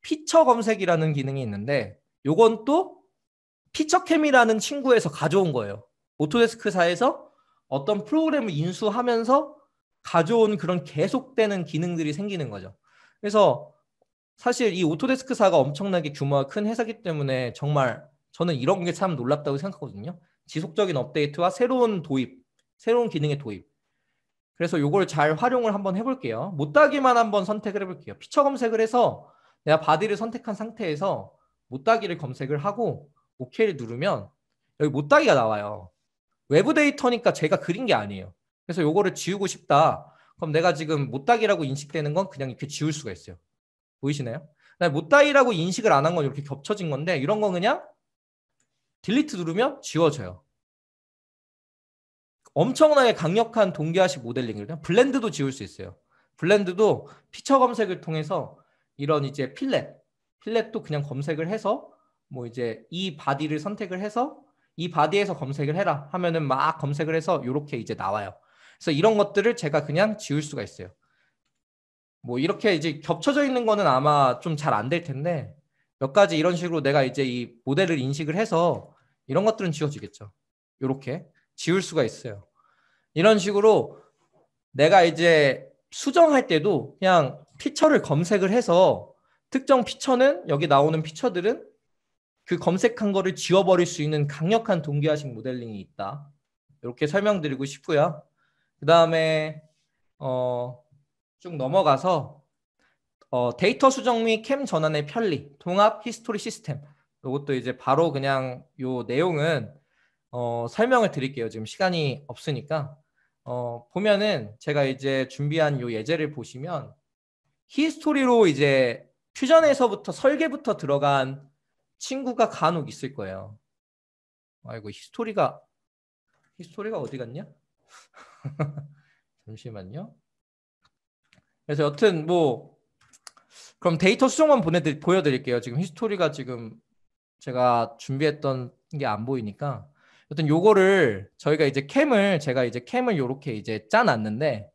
피처 검색이라는 기능이 있는데 요건 또 피처캠이라는 친구에서 가져온 거예요. 오토데스크사에서 어떤 프로그램을 인수하면서 가져온 그런 계속되는 기능들이 생기는 거죠. 그래서 사실 이 오토데스크사가 엄청나게 규모가 큰 회사기 때문에 정말 저는 이런 게 참 놀랍다고 생각하거든요. 지속적인 업데이트와 새로운 도입, 새로운 기능의 도입. 그래서 이걸 잘 활용을 한번 해볼게요. 못따기만 한번 선택을 해볼게요. 피처 검색을 해서 내가 바디를 선택한 상태에서 못따기를 검색을 하고 OK를 누르면 여기 못따기가 나와요. 외부 데이터니까 제가 그린 게 아니에요. 그래서 이거를 지우고 싶다. 그럼 내가 지금 못따기라고 인식되는 건 그냥 이렇게 지울 수가 있어요. 보이시나요? 못다이라고 인식을 안 한 건 이렇게 겹쳐진 건데 이런 건 그냥 딜리트 누르면 지워져요. 엄청나게 강력한 동기화식 모델링을 블렌드도 지울 수 있어요. 블렌드도 피처 검색을 통해서 이런 이제 필렛, 필렛도 그냥 검색을 해서 뭐 이제 이 바디를 선택을 해서 이 바디에서 검색을 해라 하면은 막 검색을 해서 이렇게 이제 나와요. 그래서 이런 것들을 제가 그냥 지울 수가 있어요. 뭐 이렇게 이제 겹쳐져 있는 거는 아마 좀 잘 안 될 텐데 몇 가지 이런 식으로 내가 이제 이 모델을 인식을 해서 이런 것들은 지워지겠죠. 이렇게 지울 수가 있어요. 이런 식으로 내가 이제 수정할 때도 그냥 피처를 검색을 해서 특정 피처는 여기 나오는 피처들은 그 검색한 거를 지워버릴 수 있는 강력한 동기화식 모델링이 있다. 이렇게 설명드리고 싶고요. 그 다음에 어쭉 넘어가서 어, 데이터 수정 및 캠 전환의 편리, 통합 히스토리 시스템. 이것도 이제 바로 그냥 요 내용은 어, 설명을 드릴게요. 지금 시간이 없으니까. 어, 보면은 제가 이제 준비한 요 예제를 보시면 히스토리로 이제 퓨전에서부터 설계부터 들어간 친구가 간혹 있을 거예요. 아이고 히스토리가 히스토리가 어디 갔냐? 잠시만요. 그래서 여튼 뭐 그럼 데이터 수정만 보내드 릴 보여드릴게요. 지금 히스토리가 지금 제가 준비했던 게 안 보이니까 여튼 요거를 저희가 이제 캠을 제가 이제 캠을 요렇게 이제 짜놨는데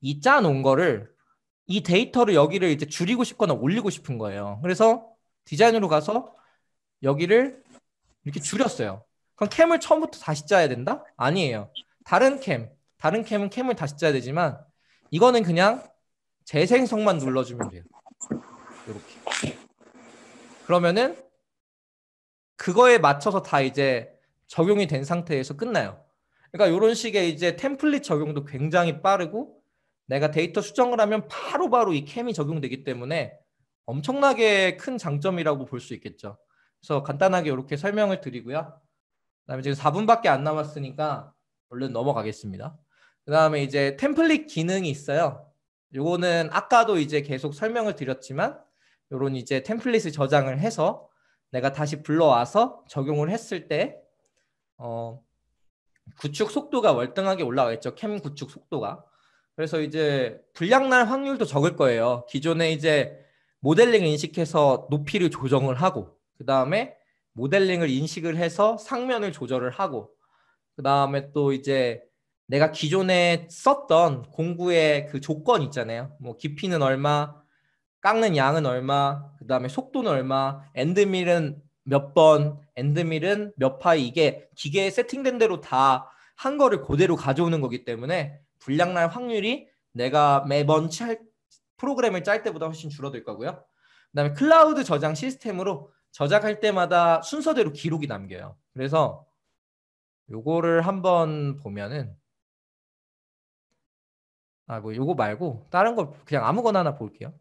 이 짜놓은 거를 이 데이터를 여기를 이제 줄이고 싶거나 올리고 싶은 거예요. 그래서 디자인으로 가서 여기를 이렇게 줄였어요. 그럼 캠을 처음부터 다시 짜야 된다? 아니에요. 다른 캠, 다른 캠은 캠을 다시 짜야 되지만 이거는 그냥 재생성만 눌러주면 돼요. 이렇게. 그러면은 그거에 맞춰서 다 이제 적용이 된 상태에서 끝나요. 그러니까 이런 식의 이제 템플릿 적용도 굉장히 빠르고 내가 데이터 수정을 하면 바로바로 바로 이 캠이 적용되기 때문에 엄청나게 큰 장점이라고 볼 수 있겠죠. 그래서 간단하게 이렇게 설명을 드리고요. 그다음에 지금 4분밖에 안 남았으니까 얼른 넘어가겠습니다. 그다음에 이제 템플릿 기능이 있어요. 요거는 아까도 이제 계속 설명을 드렸지만 요런 이제 템플릿을 저장을 해서 내가 다시 불러와서 적용을 했을 때 어, 구축 속도가 월등하게 올라가겠죠. 캠 구축 속도가. 그래서 이제 불량날 확률도 적을 거예요. 기존에 이제 모델링 인식해서 높이를 조정을 하고 그 다음에 모델링을 인식을 해서 상면을 조절을 하고 그 다음에 또 이제 내가 기존에 썼던 공구의 그 조건 있잖아요. 뭐 깊이는 얼마, 깎는 양은 얼마, 그 다음에 속도는 얼마, 엔드밀은 몇 번, 엔드밀은 몇 파이 이게 기계에 세팅된 대로 다 한 거를 그대로 가져오는 거기 때문에 불량날 확률이 내가 매번 짤, 프로그램을 짤 때보다 훨씬 줄어들 거고요. 그 다음에 클라우드 저장 시스템으로 저장할 때마다 순서대로 기록이 남겨요. 그래서 요거를 한번 보면은 아, 뭐이거 말고 다른 걸 그냥 아무거나 하나 볼게요.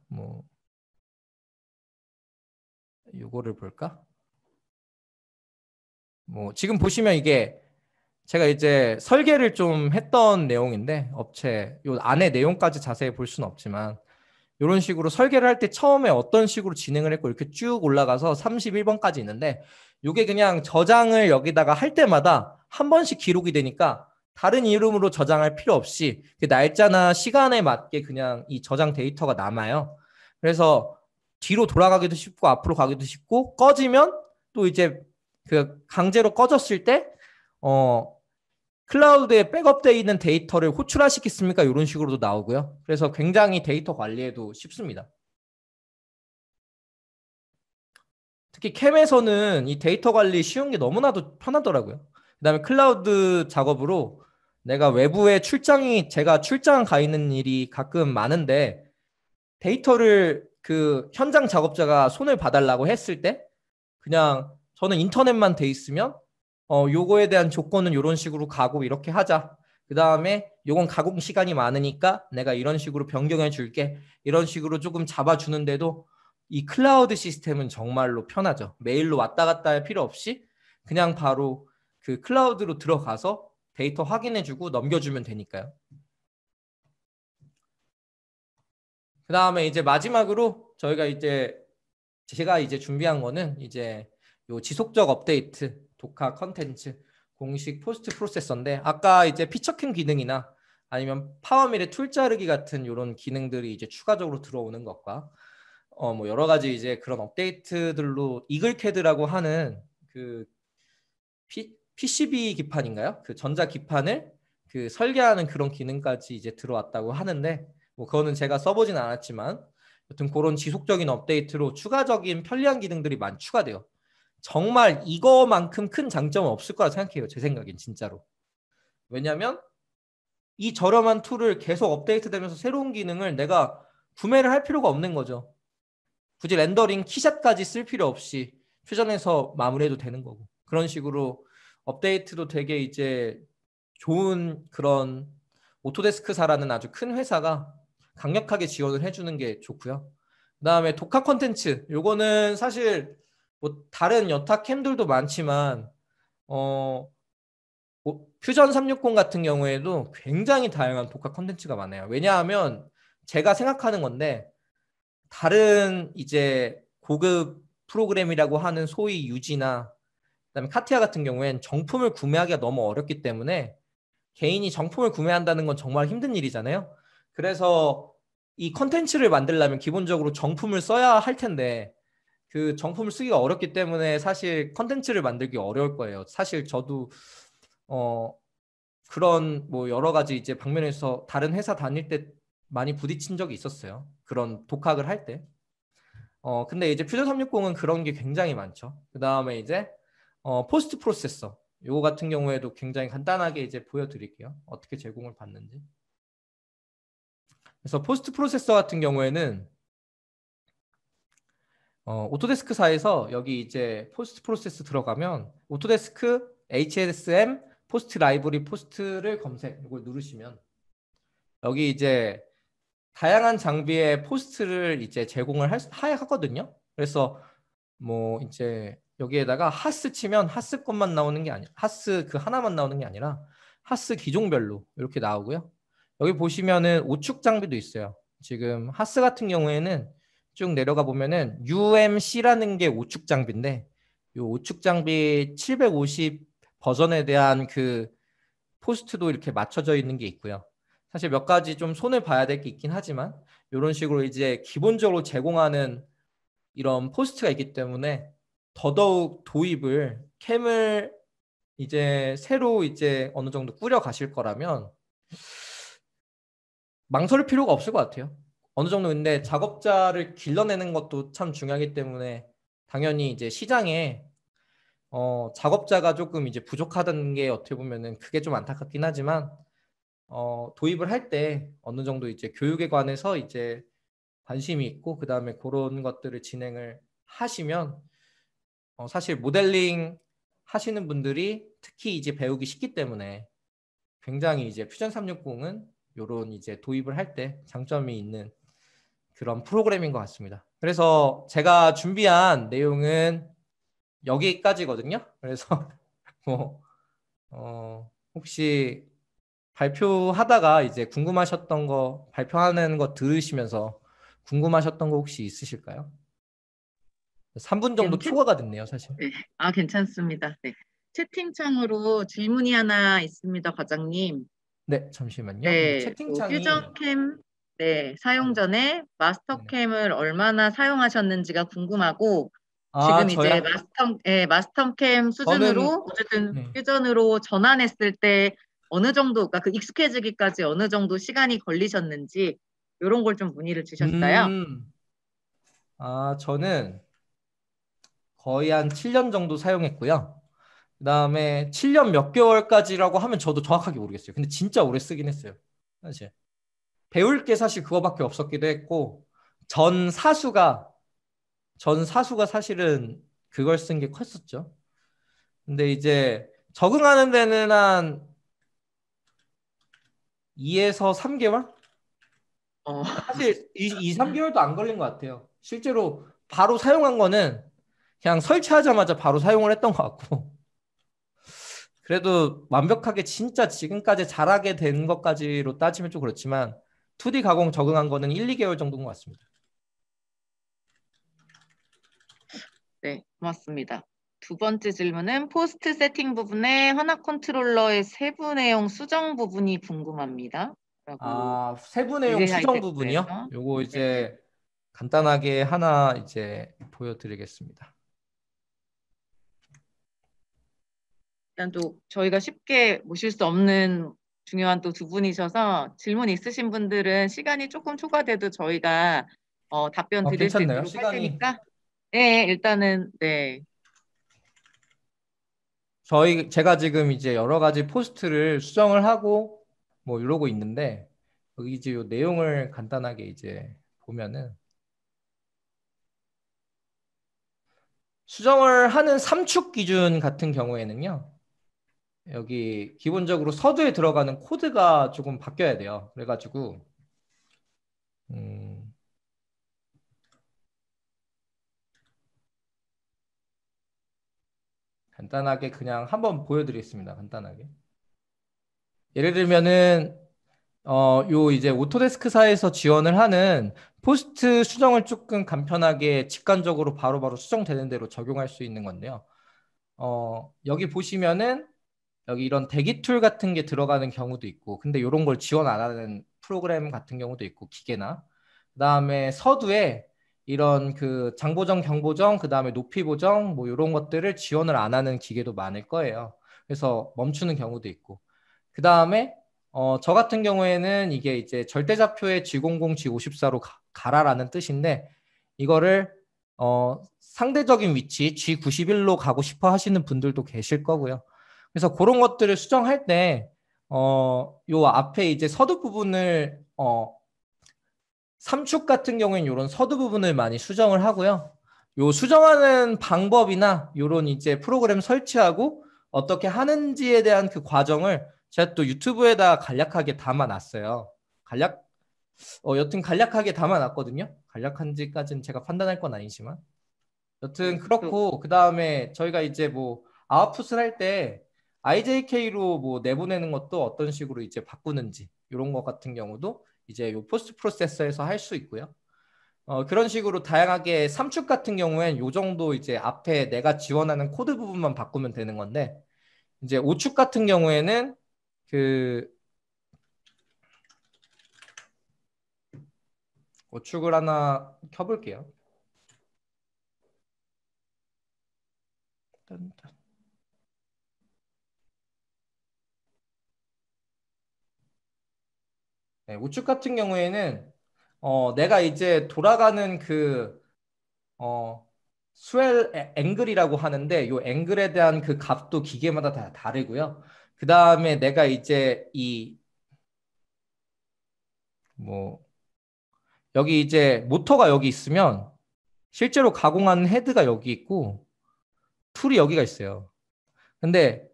뭐이거를 볼까? 뭐 지금 보시면 이게 제가 이제 설계를 좀 했던 내용인데 업체 요 안에 내용까지 자세히 볼 수는 없지만 이런 식으로 설계를 할 때 처음에 어떤 식으로 진행을 했고 이렇게 쭉 올라가서 31번까지 있는데 이게 그냥 저장을 여기다가 할 때마다 한 번씩 기록이 되니까 다른 이름으로 저장할 필요 없이 그 날짜나 시간에 맞게 그냥 이 저장 데이터가 남아요. 그래서 뒤로 돌아가기도 쉽고 앞으로 가기도 쉽고 꺼지면 또 이제 그 강제로 꺼졌을 때 어, 클라우드에 백업되어 있는 데이터를 호출하시겠습니까? 이런 식으로도 나오고요. 그래서 굉장히 데이터 관리에도 쉽습니다. 특히 캠에서는 이 데이터 관리 쉬운 게 너무나도 편하더라고요. 그다음에 클라우드 작업으로 내가 외부에 출장이 제가 출장 가 있는 일이 가끔 많은데 데이터를 그 현장 작업자가 손을 봐달라고 했을 때 그냥 저는 인터넷만 돼 있으면 어 요거에 대한 조건은 이런 식으로 가고 이렇게 하자 그 다음에 요건 가공 시간이 많으니까 내가 이런 식으로 변경해 줄게 이런 식으로 조금 잡아주는데도 이 클라우드 시스템은 정말로 편하죠 메일로 왔다 갔다 할 필요 없이 그냥 바로 그 클라우드로 들어가서 데이터 확인해주고 넘겨주면 되니까요. 그 다음에 이제 마지막으로 저희가 이제 제가 이제 준비한 거는 이제 요 지속적 업데이트 독학 컨텐츠 공식 포스트 프로세서인데 아까 이제 피처킨 기능이나 아니면 파워밀의 툴 자르기 같은 요런 기능들이 이제 추가적으로 들어오는 것과 어 뭐 여러 가지 이제 그런 업데이트들로 이글캐드라고 하는 그 피, PCB 기판인가요? 그 전자 기판을 그 설계하는 그런 기능까지 이제 들어왔다고 하는데 뭐 그거는 제가 써보진 않았지만 여튼 그런 지속적인 업데이트로 추가적인 편리한 기능들이 많이 추가돼요. 정말 이거만큼 큰 장점은 없을 거라 생각해요. 제 생각엔 진짜로. 왜냐하면 이 저렴한 툴을 계속 업데이트되면서 새로운 기능을 내가 구매를 할 필요가 없는 거죠. 굳이 렌더링 키샷까지 쓸 필요 없이 퓨전에서 마무리해도 되는 거고 그런 식으로 업데이트도 되게 이제 좋은 그런 오토데스크사라는 아주 큰 회사가 강력하게 지원을 해주는 게 좋고요. 그다음에 독학 컨텐츠 요거는 사실 뭐 다른 여타 캠들도 많지만 어뭐 퓨전 360 같은 경우에도 굉장히 다양한 독학 컨텐츠가 많아요. 왜냐하면 제가 생각하는 건데 다른 이제 고급 프로그램이라고 하는 소위 유지나 그다음에 카티아 같은 경우엔 정품을 구매하기가 너무 어렵기 때문에 개인이 정품을 구매한다는 건 정말 힘든 일이잖아요. 그래서 이 컨텐츠를 만들려면 기본적으로 정품을 써야 할 텐데 그 정품을 쓰기가 어렵기 때문에 사실 컨텐츠를 만들기 어려울 거예요. 사실 저도 어 그런 뭐 여러 가지 이제 방면에서 다른 회사 다닐 때 많이 부딪힌 적이 있었어요. 그런 독학을 할 때. 어 근데 이제 퓨전 360은 그런 게 굉장히 많죠. 그다음에 이제 어, 포스트 프로세서 요거 같은 경우에도 굉장히 간단하게 이제 보여드릴게요. 어떻게 제공을 받는지. 그래서 포스트 프로세서 같은 경우에는 어, 오토데스크사에서 여기 이제 포스트 프로세스 들어가면 오토데스크 HSM 포스트 라이브리 포스트를 검색 이걸 누르시면 여기 이제 다양한 장비의 포스트를 이제 제공을 할, 하거든요. 그래서 뭐 이제 여기에다가 하스 치면 하스 것만 나오는 게 아니라 하스 그 하나만 나오는 게 아니라 하스 기종별로 이렇게 나오고요. 여기 보시면은 우측 장비도 있어요. 지금 하스 같은 경우에는 쭉 내려가 보면은 UMC라는 게 우측 장비인데 이 우측 장비 750 버전에 대한 그 포스트도 이렇게 맞춰져 있는 게 있고요. 사실 몇 가지 좀 손을 봐야 될 게 있긴 하지만 이런 식으로 이제 기본적으로 제공하는 이런 포스트가 있기 때문에 더더욱 도입을 캠을 이제 새로 이제 어느 정도 꾸려 가실 거라면 망설일 필요가 없을 것 같아요. 어느 정도 근데 작업자를 길러내는 것도 참 중요하기 때문에 당연히 이제 시장에 어, 작업자가 조금 이제 부족하다는 게 어떻게 보면은 그게 좀 안타깝긴 하지만 어, 도입을 할 때 어느 정도 이제 교육에 관해서 이제 관심이 있고 그 다음에 그런 것들을 진행을 하시면 어, 사실 모델링 하시는 분들이 특히 이제 배우기 쉽기 때문에 굉장히 이제 퓨전 360은 요런 이제 도입을 할 때 장점이 있는 그런 프로그램인 것 같습니다. 그래서 제가 준비한 내용은 여기까지거든요. 그래서 뭐 어, 혹시 발표하다가 이제 궁금하셨던 거 발표하는 거 들으시면서 궁금하셨던 거 혹시 있으실까요? 3분 정도 네, 추가가 됐네요, 사실. 네. 아, 괜찮습니다. 네. 채팅창으로 질문이 하나 있습니다, 과장님. 네, 잠시만요. 네, 네 채팅창이 퓨전캠 네, 사용 전에 음. 마스터캠을 네. 얼마나 사용하셨는지가 궁금하고 아, 지금 이제 저야? 마스터 네, 마스터캠 수준으로 저는... 어쨌든 네. 퓨전으로 전환했을 때 어느 정도 그러니까 그 익숙해지기까지 어느 정도 시간이 걸리셨는지 이런 걸 좀 문의를 주셨어요. 음... 아, 저는 거의 한 7년 정도 사용했고요. 그 다음에 7년 몇 개월까지라고 하면 저도 정확하게 모르겠어요. 근데 진짜 오래 쓰긴 했어요. 사실. 배울 게 사실 그거밖에 없었기도 했고, 전 사수가, 전 사수가 사실은 그걸 쓴 게 컸었죠. 근데 이제 적응하는 데는 한 2에서 3개월? 어. 사실 2, 3개월도 안 걸린 것 같아요. 실제로 바로 사용한 거는 그냥 설치하자마자 바로 사용을 했던 것 같고 그래도 완벽하게 진짜 지금까지 잘하게 된 것까지로 따지면 좀 그렇지만 2D 가공 적응한 거는 1, 2개월 정도인 것 같습니다. 네, 고맙습니다. 두 번째 질문은 포스트 세팅 부분에 하나 컨트롤러의 세부 내용 수정 부분이 궁금합니다. 아, 세부 내용 수정 부분이요? 요거 네. 이제 네. 간단하게 하나 이제 보여드리겠습니다. 일단 또 저희가 쉽게 모실 수 없는 중요한 또 두 분이셔서 질문 있으신 분들은 시간이 조금 초과돼도 저희가 어, 답변 아, 드릴 아, 수 있도록 시간이... 할 테니까 네 일단은 네 저희 제가 지금 이제 여러 가지 포스트를 수정을 하고 뭐 이러고 있는데 여기 이제 요 내용을 간단하게 이제 보면은 수정을 하는 삼축 기준 같은 경우에는요 여기 기본적으로 서두에 들어가는 코드가 조금 바뀌어야 돼요. 그래가지고 음 간단하게 그냥 한번 보여드리겠습니다. 간단하게 예를 들면은 어, 요 이제 오토데스크사에서 지원을 하는 포스트 수정을 조금 간편하게 직관적으로 바로바로 바로 수정되는 대로 적용할 수 있는 건데요. 어, 여기 보시면은 여기 이런 대기 툴 같은 게 들어가는 경우도 있고 근데 이런 걸 지원 안 하는 프로그램 같은 경우도 있고 기계나 그다음에 서두에 이런 그 장보정 경보정 그다음에 높이 보정 뭐 이런 것들을 지원을 안 하는 기계도 많을 거예요 그래서 멈추는 경우도 있고 그다음에 어, 저 같은 경우에는 이게 이제 절대좌표의 G00, G54로 가, 라라는 뜻인데 이거를 어, 상대적인 위치 G91로 가고 싶어 하시는 분들도 계실 거고요. 그래서 그런 것들을 수정할 때, 어, 요 앞에 이제 서두 부분을, 어, 삼축 같은 경우에는 요런 서두 부분을 많이 수정을 하고요. 요 수정하는 방법이나 요런 이제 프로그램 설치하고 어떻게 하는지에 대한 그 과정을 제가 또 유튜브에다 간략하게 담아놨어요. 간략, 어, 여튼 간략하게 담아놨거든요. 간략한지까지는 제가 판단할 건 아니지만. 여튼 네, 그렇고, 그 다음에 저희가 이제 뭐 아웃풋을 할때 IJK로 네. 뭐 내보내는 것도 어떤 식으로 이제 바꾸는지 이런 것 같은 경우도 이제 요 포스트 프로세서에서 할 수 있고요. 어, 그런 식으로 다양하게 삼축 같은 경우엔 요 정도 이제 앞에 내가 지원하는 코드 부분만 바꾸면 되는 건데 이제 오축 같은 경우에는 그 오축을 하나 켜볼게요. 네, 우측 같은 경우에는 어, 내가 이제 돌아가는 그 어, 스웰 앵글이라고 하는데 이 앵글에 대한 그 값도 기계마다 다 다르고요. 그 다음에 내가 이제 이 뭐 여기 이제 모터가 여기 있으면 실제로 가공한 헤드가 여기 있고 툴이 여기가 있어요. 근데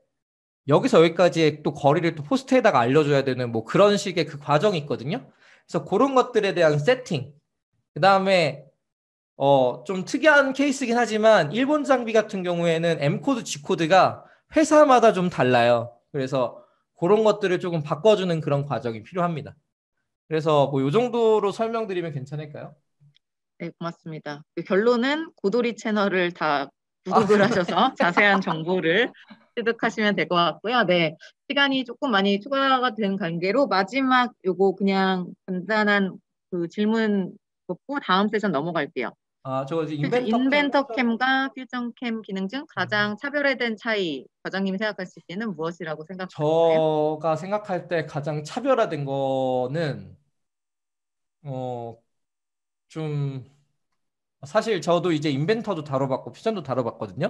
여기서 여기까지의 또 거리를 또 포스트에다가 알려줘야 되는 뭐 그런 식의 그 과정이 있거든요. 그래서 그런 것들에 대한 세팅. 그 다음에 어, 좀 특이한 케이스긴 하지만 일본 장비 같은 경우에는 M 코드, G 코드가 회사마다 좀 달라요. 그래서 그런 것들을 조금 바꿔주는 그런 과정이 필요합니다. 그래서 뭐 요 정도로 설명드리면 괜찮을까요? 네, 고맙습니다. 그 결론은 고도리 채널을 다 구독을 아. 하셔서 자세한 정보를 취득하시면 될 것 같고요. 네. 시간이 조금 많이 추가가 된 관계로 마지막 요거 그냥 간단한 그 질문 듣고 다음 세션 넘어갈게요. 아, 저거 인벤터, 캠과 퓨전 캠 기능 중 가장 음. 차별화된 차이 과장님이 생각하실 때는 무엇이라고 생각하세요? 저가 생각할 때 가장 차별화된 거는 어 좀 사실 저도 이제 인벤터도 다뤄봤고 퓨전도 다뤄봤거든요.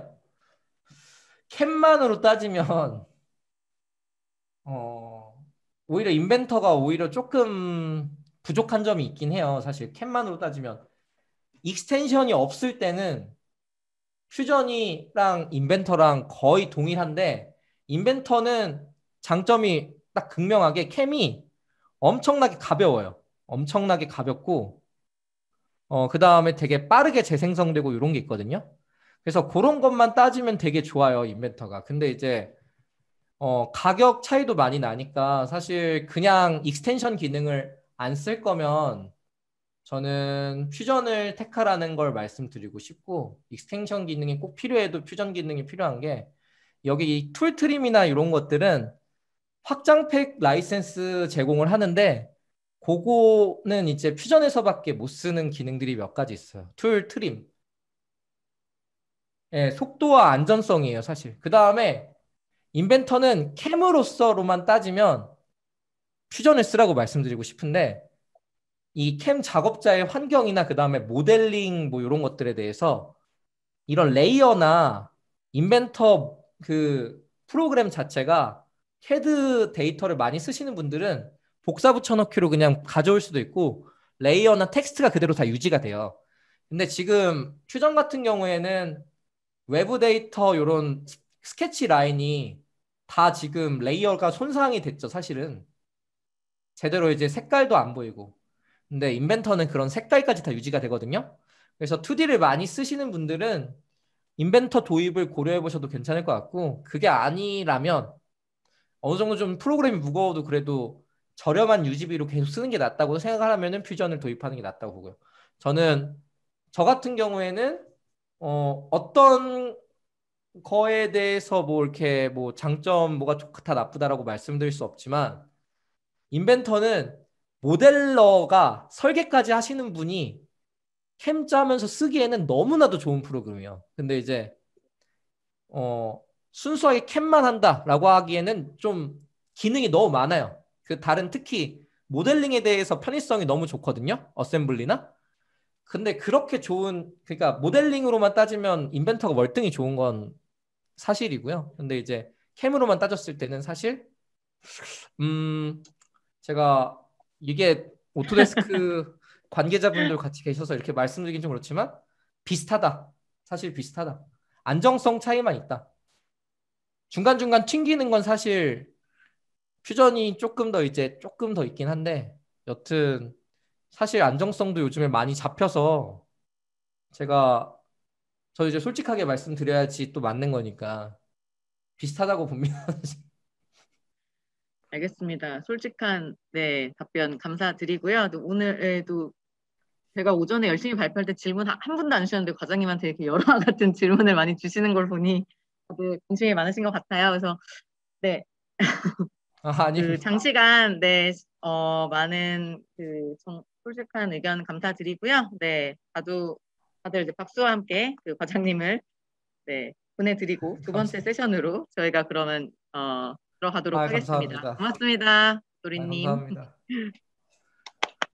캔만으로 따지면 어, 오히려 인벤터가 오히려 조금 부족한 점이 있긴 해요. 사실 캔만으로 따지면 익스텐션이 없을 때는 퓨전이랑 인벤터랑 거의 동일한데 인벤터는 장점이 딱 극명하게 캠이 엄청나게 가벼워요. 엄청나게 가볍고 어, 그 다음에 되게 빠르게 재생성되고 이런 게 있거든요. 그래서 그런 것만 따지면 되게 좋아요 인벤터가. 근데 이제 어, 가격 차이도 많이 나니까 사실 그냥 익스텐션 기능을 안 쓸 거면 저는 퓨전을 택하라는 걸 말씀드리고 싶고 익스텐션 기능이 꼭 필요해도 퓨전 기능이 필요한 게 여기 이 툴 트림이나 이런 것들은 확장팩 라이센스 제공을 하는데 그거는 이제 퓨전에서밖에 못 쓰는 기능들이 몇 가지 있어요. 툴 트림 예, 속도와 안전성이에요, 사실. 그 다음에 인벤터는 캠으로서로만 따지면 퓨전 을쓰라고 말씀드리고 싶은데 이 캠 작업자의 환경이나 그 다음에 모델링 뭐 이런 것들에 대해서 이런 레이어나 인벤터 그 프로그램 자체가 캐드 데이터를 많이 쓰시는 분들은 복사 붙여넣기로 그냥 가져올 수도 있고 레이어나 텍스트가 그대로 다 유지가 돼요. 근데 지금 퓨전 같은 경우에는 외부 데이터 이런 스케치 라인이 다 지금 레이어가 손상이 됐죠, 사실은. 제대로 이제 색깔도 안 보이고. 근데 인벤터는 그런 색깔까지 다 유지가 되거든요. 그래서 2D를 많이 쓰시는 분들은 인벤터 도입을 고려해 보셔도 괜찮을 것 같고 그게 아니라면 어느 정도 좀 프로그램이 무거워도 그래도 저렴한 유지비로 계속 쓰는 게 낫다고 생각하면은 퓨전을 도입하는 게 낫다고 보고요. 저는 저 같은 경우에는 어, 떤 거에 대해서 뭐 이렇게 뭐 장점 뭐가 좋다 나쁘다라고 말씀드릴 수 없지만 인벤터는 모델러가 설계까지 하시는 분이 캠 짜면서 쓰기에는 너무나도 좋은 프로그램이에요. 근데 이제 어 순수하게 캠만 한다라고 하기에는 좀 기능이 너무 많아요. 그 다른 특히 모델링에 대해서 편의성이 너무 좋거든요. 어셈블리나 근데 그렇게 좋은 그러니까 모델링으로만 따지면 인벤터가 월등히 좋은 건 사실이고요. 근데 이제 캠으로만 따졌을 때는 사실 음 제가 이게 오토데스크 관계자분들 같이 계셔서 이렇게 말씀드리긴 좀 그렇지만 비슷하다. 사실 비슷하다. 안정성 차이만 있다. 중간중간 튕기는 건 사실 퓨전이 조금 더 이제 조금 더 있긴 한데 여튼 사실 안정성도 요즘에 많이 잡혀서 제가 저 이제 솔직하게 말씀드려야지 또 맞는 거니까 비슷하다고 봅니다. 알겠습니다. 솔직한 네 답변 감사드리고요. 또 오늘도 제가 오전에 열심히 발표할 때 질문 한, 분도 안 주셨는데 과장님한테 이렇게 여러 같은 질문을 많이 주시는 걸 보니 다들 관심이 많으신 것 같아요. 그래서 네. 아, 그 장시간 네 어, 많은 그 정, 솔직한 의견 감사드리고요. 네, 아주 다들 이제 박수와 함께 그 과장님을 네 보내드리고 두 번째 세션으로 저희가 그러면 어, 들어가도록 아, 하겠습니다. 감사합니다. 고맙습니다, 아, 도리님. 아, 감사합니다.